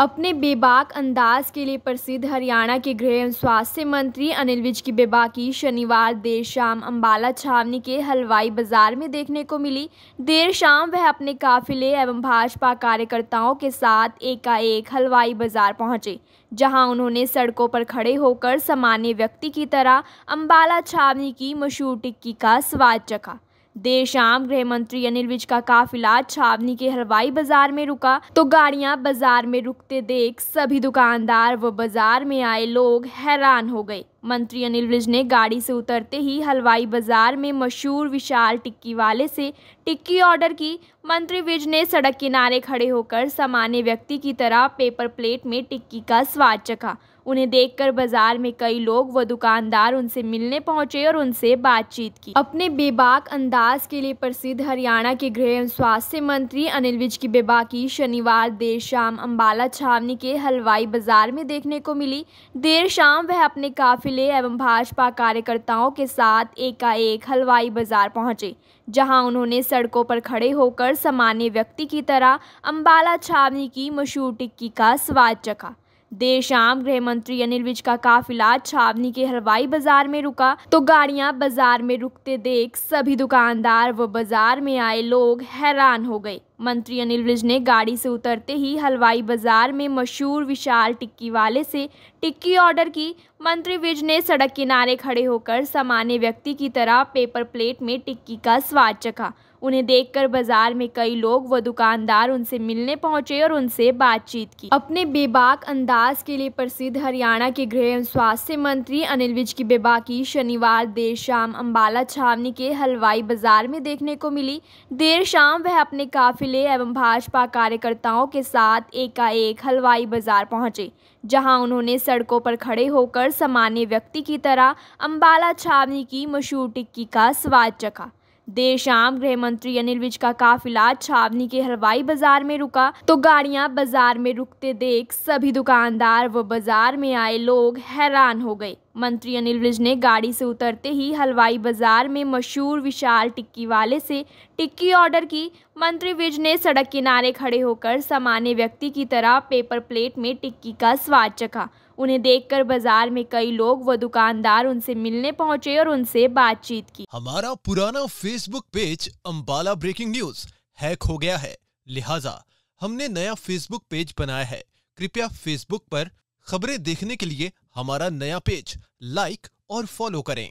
अपने बेबाक अंदाज के लिए प्रसिद्ध हरियाणा के गृह एवं स्वास्थ्य मंत्री अनिल विज की बेबाकी शनिवार देर शाम अंबाला छावनी के हलवाई बाजार में देखने को मिली देर शाम वह अपने काफिले एवं भाजपा कार्यकर्ताओं के साथ एकाएक हलवाई बाजार पहुंचे जहां उन्होंने सड़कों पर खड़े होकर सामान्य व्यक्ति की तरह अम्बाला छावनी की मशहूर टिक्की का स्वाद चखा देर शाम गृह मंत्री अनिल विज का काफिला छावनी के हलवाई बाजार में रुका तो गाड़ियां बाजार में रुकते देख सभी दुकानदार व बाजार में आए लोग हैरान हो गए मंत्री अनिल विज ने गाड़ी से उतरते ही हलवाई बाजार में मशहूर विशाल टिक्की वाले से टिक्की ऑर्डर की मंत्री विज ने सड़क किनारे खड़े होकर सामान्य व्यक्ति की तरह पेपर प्लेट में टिक्की का स्वाद चखा उन्हें देखकर बाजार में कई लोग व दुकानदार उनसे मिलने पहुंचे और उनसे बातचीत की अपने बेबाक अंदाज के लिए प्रसिद्ध हरियाणा के गृह एवं स्वास्थ्य मंत्री अनिल विज की बेबाकी शनिवार देर शाम अम्बाला छावनी के हलवाई बाजार में देखने को मिली देर शाम वह अपने काफिले एवं भाजपा कार्यकर्ताओं के साथ एकाएक हलवाई बाजार पहुंचे जहां उन्होंने सड़कों पर खड़े होकर सामान्य व्यक्ति की तरह अम्बाला छावनी की मशहूर टिक्की का स्वाद चखा देर शाम गृह मंत्री अनिल विज का काफिला छावनी के हलवाई बाजार में रुका तो गाड़ियां बाजार में रुकते देख सभी दुकानदार व बाजार में आए लोग हैरान हो गए मंत्री अनिल विज ने गाड़ी से उतरते ही हलवाई बाजार में मशहूर विशाल टिक्की वाले से टिक्की ऑर्डर की मंत्री विज ने सड़क किनारे खड़े होकर सामान्य व्यक्ति की तरह पेपर प्लेट में टिक्की का स्वाद चखा उन्हें देखकर बाजार में कई लोग व दुकानदार उनसे मिलने पहुंचे और उनसे बातचीत की अपने बेबाक अंदाज के लिए प्रसिद्ध हरियाणा के गृह एवं स्वास्थ्य मंत्री अनिल विज की बेबाकी शनिवार देर शाम अम्बाला छावनी के हलवाई बाजार में देखने को मिली देर शाम वह अपने काफिले एवं भाजपा कार्यकर्ताओं के साथ एकाएक हलवाई बाजार पहुंचे जहां उन्होंने सड़कों पर खड़े होकर सामान्य व्यक्ति की तरह अम्बाला छावनी की मशहूर टिक्की का स्वाद चखा देर शाम गृह मंत्री अनिल विज का काफिला छावनी के हलवाई बाजार में रुका तो गाड़ियां बाजार में रुकते देख सभी दुकानदार व बाजार में आए लोग हैरान हो गए मंत्री अनिल विज ने गाड़ी से उतरते ही हलवाई बाजार में मशहूर विशाल टिक्की वाले से टिक्की ऑर्डर की मंत्री विज ने सड़क किनारे खड़े होकर सामान्य व्यक्ति की तरह पेपर प्लेट में टिक्की का स्वाद चखा उन्हें देखकर बाजार में कई लोग व दुकानदार उनसे मिलने पहुंचे और उनसे बातचीत की हमारा पुराना Facebook page Ambala breaking news hack हो गया है लिहाजा हमने नया फेसबुक पेज बनाया है कृपया फेसबुक पर खबरें देखने के लिए हमारा नया पेज लाइक और फॉलो करें